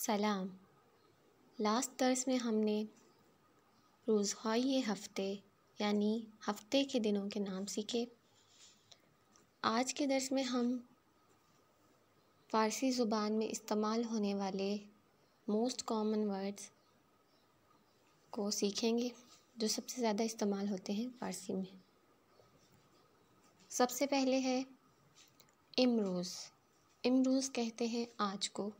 सलाम लास्ट दर्स में हमने रोज़ाई हफ्ते यानी हफ्ते के दिनों के नाम सीखे आज के दर्स में हम फ़ारसी ज़ुबान में इस्तेमाल होने वाले मोस्ट कॉमन वर्ड्स को सीखेंगे जो सबसे ज़्यादा इस्तेमाल होते हैं फ़ारसी में सबसे पहले है इमरोज़ इमरोज़ कहते हैं आज को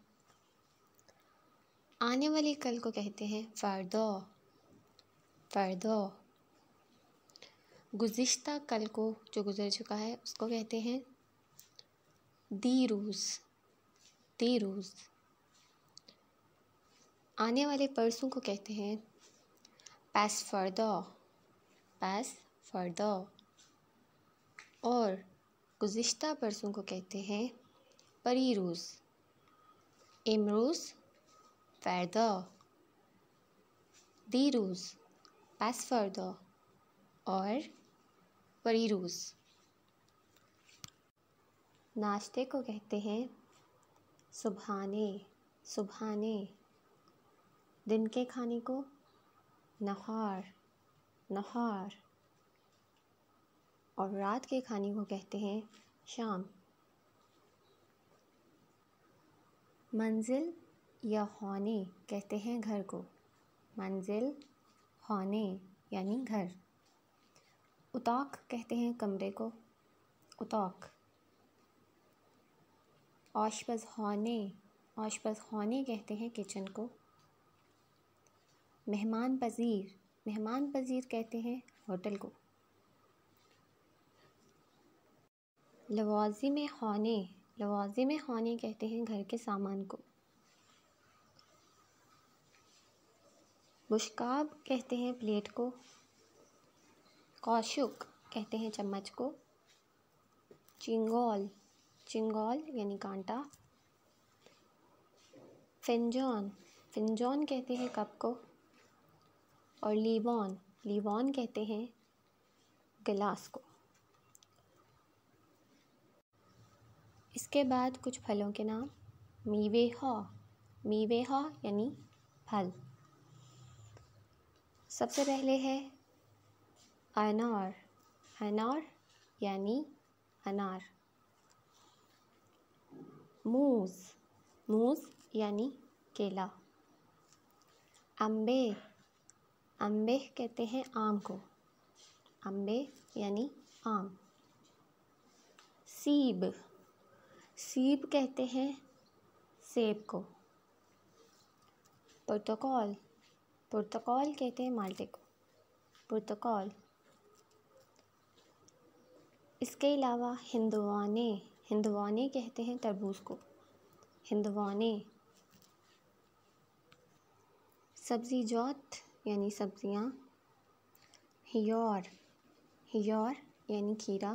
आने वाले कल को कहते हैं फ़र्दो फ़र्दो गुज्त कल को जो गुज़र चुका है उसको कहते हैं दी रोज़ दी रोज़ आने वाले परसों को कहते हैं पैस फर्दो पैस फर्दो और गुज्त परसों को कहते हैं परी रोज़ इमरोज़ Verda, Diruz, Pasfarda और परीरूस नाश्ते को कहते हैं सुबहाने सुबहाने दिन के खाने को नहार नहार और रात के खाने को कहते हैं शाम मंजिल या होने कहते हैं घर को मंजिल होने यानी घर उताक कहते हैं कमरे को उताक आशपज होने आशपज होने कहते हैं किचन को मेहमान पजीर मेहमान पजीर कहते हैं होटल को लवाजी में होने लवाजी में होने कहते हैं घर के सामान को मुश्काब कहते हैं प्लेट को कौशुक कहते हैं चम्मच को चिंगोल चिंगोल यानी कांटा फिंजौन फिंजौन कहते हैं कप को और लीबॉन लीबॉन कहते हैं गिलास को इसके बाद कुछ फलों के नाम मीवे हा मीवे हा यानी फल सबसे पहले है अनार अनार यानी अनार मूज मूज यानी केला अम्बे अम्बे कहते हैं आम को अम्बे यानी आम सीब सीब कहते हैं सेब को प्रोटोकॉल प्रोटोकॉल कहते हैं माल्टे को प्रोटोकॉल इसके अलावा हिंदवाने हिंदवाने कहते हैं तरबूज को हिंदवाने सब्जी जौत यानी सब्जियाँ हियोर हियोर यानी खीरा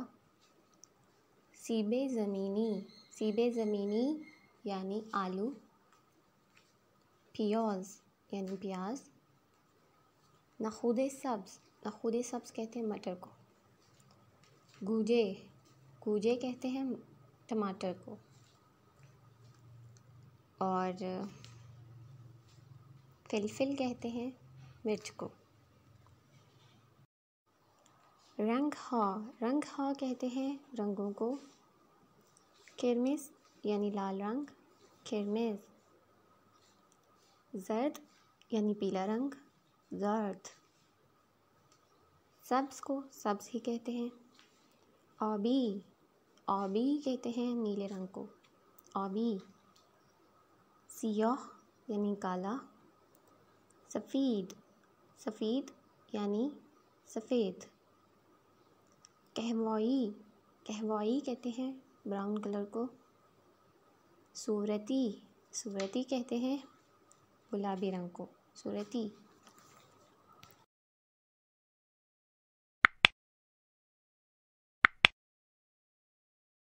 सीबे ज़मीनी सीबे ज़मीनी यानी आलू प्याज यानी प्याज नखूद सब्ज़ नखूद सब्ज़ कहते हैं मटर को गूजे गूजे कहते हैं टमाटर को और फिलफिल कहते हैं मिर्च को रंग हा रंग हा कहते हैं रंगों को किरमिस यानी लाल रंग किरमिस जर्द यानी पीला रंग जर्द सब्स को सब्स ही कहते हैं ओबी ओबी कहते हैं नीले रंग को ओबी सियाह यानी काला सफ़ीद सफ़ीद यानी सफ़ेद कहवाई कहवाई कहते हैं ब्राउन कलर को सूरती सूरती कहते हैं गुलाबी रंग को सूरती